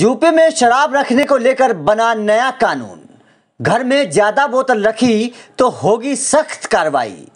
UP में शराब रखने को लेकर बना नया कानून घर में ज्यादा बोतल रखी तो होगी सख्त कार्रवाई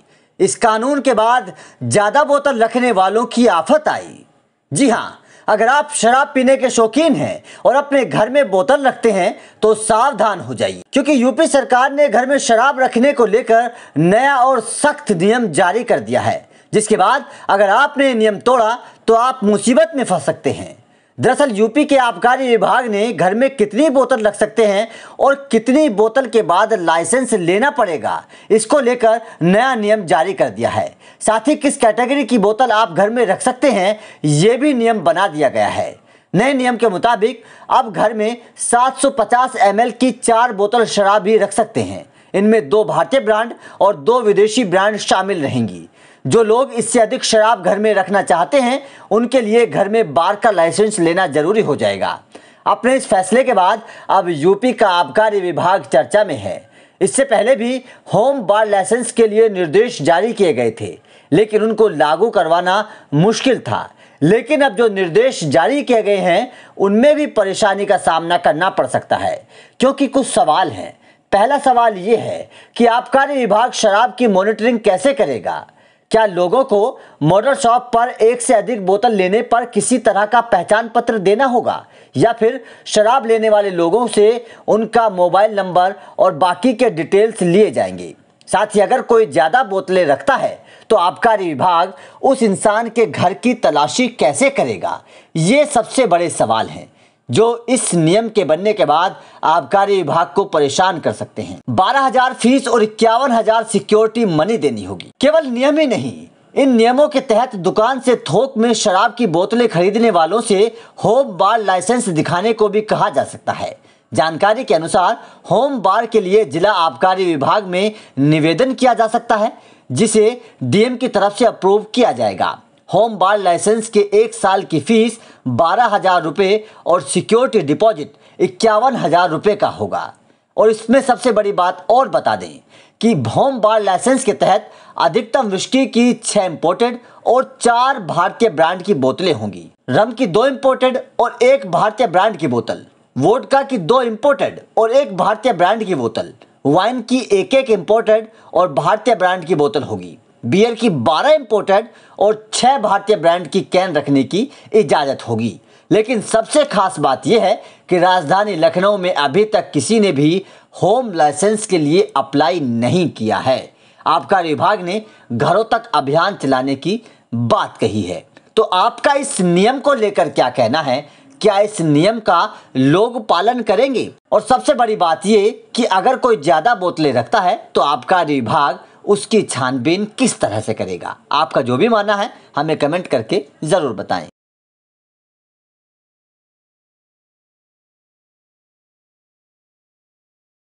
इस कानून के बाद ज्यादा बोतल रखने वालों की आफत आई जी हाँ अगर आप शराब पीने के शौकीन हैं और अपने घर में बोतल रखते हैं तो सावधान हो जाइए क्योंकि यूपी सरकार ने घर में शराब रखने को लेकर नया और सख्त नियम जारी कर दिया है जिसके बाद अगर आपने नियम तोड़ा तो आप मुसीबत में फंस सकते हैं दरअसल यूपी के आबकारी विभाग ने घर में कितनी बोतल रख सकते हैं और कितनी बोतल के बाद लाइसेंस लेना पड़ेगा इसको लेकर नया नियम जारी कर दिया है साथ ही किस कैटेगरी की बोतल आप घर में रख सकते हैं ये भी नियम बना दिया गया है नए नियम के मुताबिक आप घर में 750 सौ की चार बोतल शराब भी रख सकते हैं इनमें दो भारतीय ब्रांड और दो विदेशी ब्रांड शामिल रहेंगी जो लोग इससे अधिक शराब घर में रखना चाहते हैं उनके लिए घर में बार का लाइसेंस लेना जरूरी हो जाएगा अपने इस फैसले के बाद अब यूपी का आबकारी विभाग चर्चा में है इससे पहले भी होम बार लाइसेंस के लिए निर्देश जारी किए गए थे लेकिन उनको लागू करवाना मुश्किल था लेकिन अब जो निर्देश जारी किए गए हैं उनमें भी परेशानी का सामना करना पड़ सकता है क्योंकि कुछ सवाल हैं पहला सवाल ये है कि आबकारी विभाग शराब की मॉनिटरिंग कैसे करेगा क्या लोगों को मॉडल शॉप पर एक से अधिक बोतल लेने पर किसी तरह का पहचान पत्र देना होगा या फिर शराब लेने वाले लोगों से उनका मोबाइल नंबर और बाकी के डिटेल्स लिए जाएंगे साथ ही अगर कोई ज़्यादा बोतलें रखता है तो आबकारी विभाग उस इंसान के घर की तलाशी कैसे करेगा ये सबसे बड़े सवाल हैं जो इस नियम के बनने के बाद आबकारी विभाग को परेशान कर सकते हैं बारह हजार फीस और इक्यावन हजार सिक्योरिटी मनी देनी होगी केवल नियम ही नहीं इन नियमों के तहत दुकान से थोक में शराब की बोतलें खरीदने वालों से होम बार लाइसेंस दिखाने को भी कहा जा सकता है जानकारी के अनुसार होम बार के लिए जिला आबकारी विभाग में निवेदन किया जा सकता है जिसे डीएम की तरफ से अप्रूव किया जाएगा होम बार लाइसेंस के एक साल की फीस बारह हज़ार रुपये और सिक्योरिटी डिपॉजिट इक्यावन हज़ार रुपये का होगा और इसमें सबसे बड़ी बात और बता दें कि होम बार लाइसेंस के तहत अधिकतम विस्की की छह इम्पोर्टेड और चार भारतीय ब्रांड की बोतलें होंगी रम की दो इम्पोर्टेड और एक भारतीय ब्रांड की बोतल वोडका की दो इम्पोर्टेड और एक भारतीय ब्रांड की बोतल वाइन की एक एक इम्पोर्टेड और भारतीय ब्रांड की बोतल होगी बियर की 12 इंपोर्टेड और 6 भारतीय ब्रांड की कैन रखने की इजाज़त होगी लेकिन सबसे खास बात यह है कि राजधानी लखनऊ में अभी तक किसी ने भी होम लाइसेंस के लिए अप्लाई नहीं किया है आबकारी विभाग ने घरों तक अभियान चलाने की बात कही है तो आपका इस नियम को लेकर क्या कहना है क्या इस नियम का लोग पालन करेंगे और सबसे बड़ी बात ये कि अगर कोई ज़्यादा बोतलें रखता है तो आपका विभाग उसकी छानबीन किस तरह से करेगा आपका जो भी मानना है हमें कमेंट करके ज़रूर बताएं